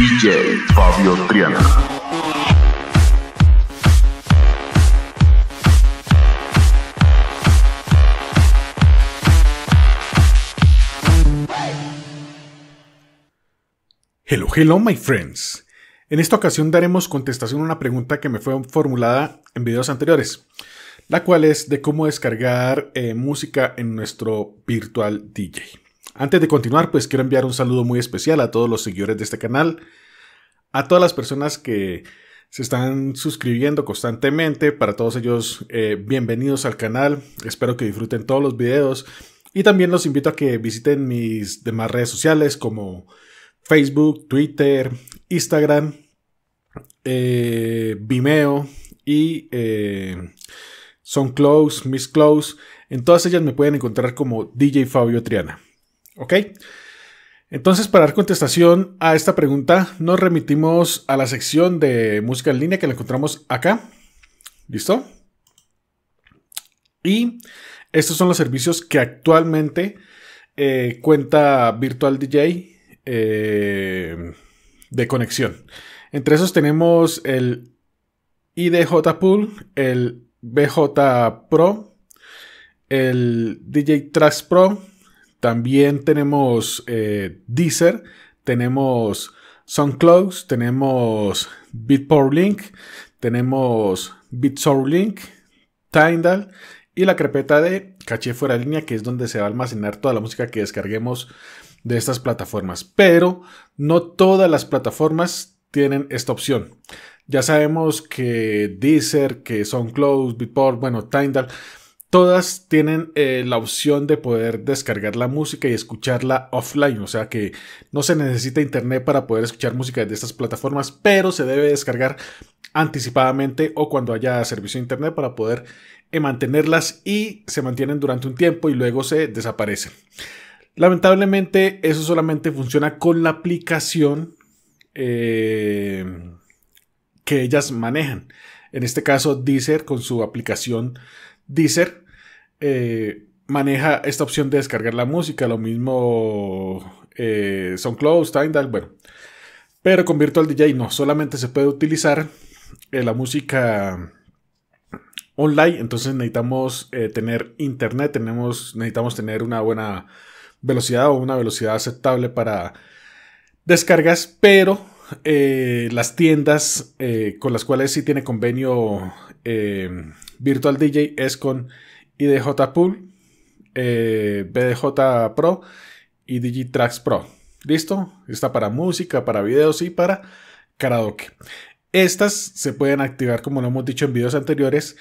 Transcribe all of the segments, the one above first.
DJ Fabio Triana. Hello, hello, my friends. En esta ocasión daremos contestación a una pregunta que me fue formulada en videos anteriores, la cual es de cómo descargar eh, música en nuestro virtual DJ. Antes de continuar, pues quiero enviar un saludo muy especial a todos los seguidores de este canal, a todas las personas que se están suscribiendo constantemente, para todos ellos eh, bienvenidos al canal, espero que disfruten todos los videos y también los invito a que visiten mis demás redes sociales como Facebook, Twitter, Instagram, eh, Vimeo y eh, Close, Miss Close. En todas ellas me pueden encontrar como DJ Fabio Triana. ¿Ok? Entonces, para dar contestación a esta pregunta, nos remitimos a la sección de música en línea que la encontramos acá. ¿Listo? Y estos son los servicios que actualmente eh, cuenta Virtual DJ eh, de conexión. Entre esos tenemos el IDJ Pool, el BJ Pro, el DJ Tracks Pro, también tenemos eh, Deezer, tenemos SoundCloud, tenemos Bitport Link, tenemos BitSource Link, Tidal y la carpeta de caché fuera línea, que es donde se va a almacenar toda la música que descarguemos de estas plataformas. Pero no todas las plataformas tienen esta opción. Ya sabemos que Deezer, que SoundCloud, Bitport, bueno, Tidal Todas tienen eh, la opción de poder descargar la música y escucharla offline, o sea que no se necesita internet para poder escuchar música de estas plataformas, pero se debe descargar anticipadamente o cuando haya servicio de internet para poder eh, mantenerlas y se mantienen durante un tiempo y luego se desaparecen. Lamentablemente eso solamente funciona con la aplicación eh, que ellas manejan. En este caso, Deezer con su aplicación Deezer eh, maneja esta opción de descargar la música, lo mismo eh, SoundCloud, Tidal, bueno. Pero con Virtual DJ no, solamente se puede utilizar eh, la música online, entonces necesitamos tener internet, tenemos, necesitamos tener una buena velocidad o una velocidad aceptable para descargas, pero las tiendas con las cuales sí tiene convenio eh, Virtual DJ es con IDJ Pool, eh, BDJ Pro y Digitrax Pro. ¿Listo? Está para música, para videos y para karaoke. Estas se pueden activar, como lo hemos dicho en videos anteriores,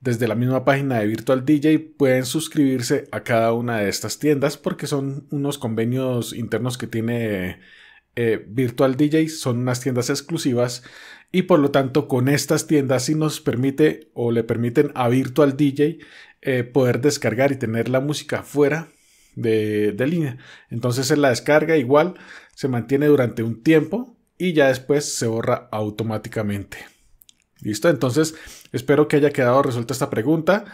desde la misma página de Virtual DJ. Pueden suscribirse a cada una de estas tiendas porque son unos convenios internos que tiene eh, Virtual DJ son unas tiendas exclusivas y por lo tanto con estas tiendas si nos permite o le permiten a Virtual DJ eh, poder descargar y tener la música fuera de, línea. Entonces en la descarga igual se mantiene durante un tiempo y ya después se borra automáticamente. ¿Listo? Entonces espero que haya quedado resuelta esta pregunta.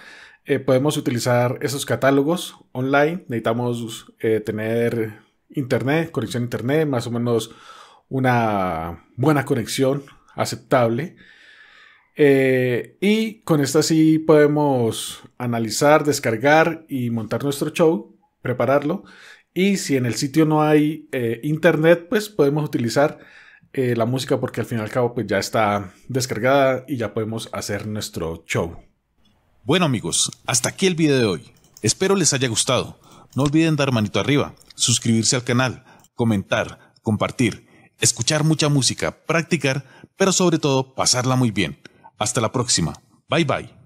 Eh, podemos utilizar esos catálogos online. Necesitamos tener internet, conexión a internet, más o menos una buena conexión aceptable. Eh, y con esta sí podemos analizar, descargar y montar nuestro show, prepararlo. Y si en el sitio no hay eh, internet, pues podemos utilizar eh, la música porque al fin y al cabo pues ya está descargada y ya podemos hacer nuestro show. Bueno amigos, hasta aquí el video de hoy. Espero les haya gustado. No olviden dar manito arriba suscribirse al canal, comentar, compartir, escuchar mucha música, practicar, pero sobre todo pasarla muy bien. Hasta la próxima. Bye bye.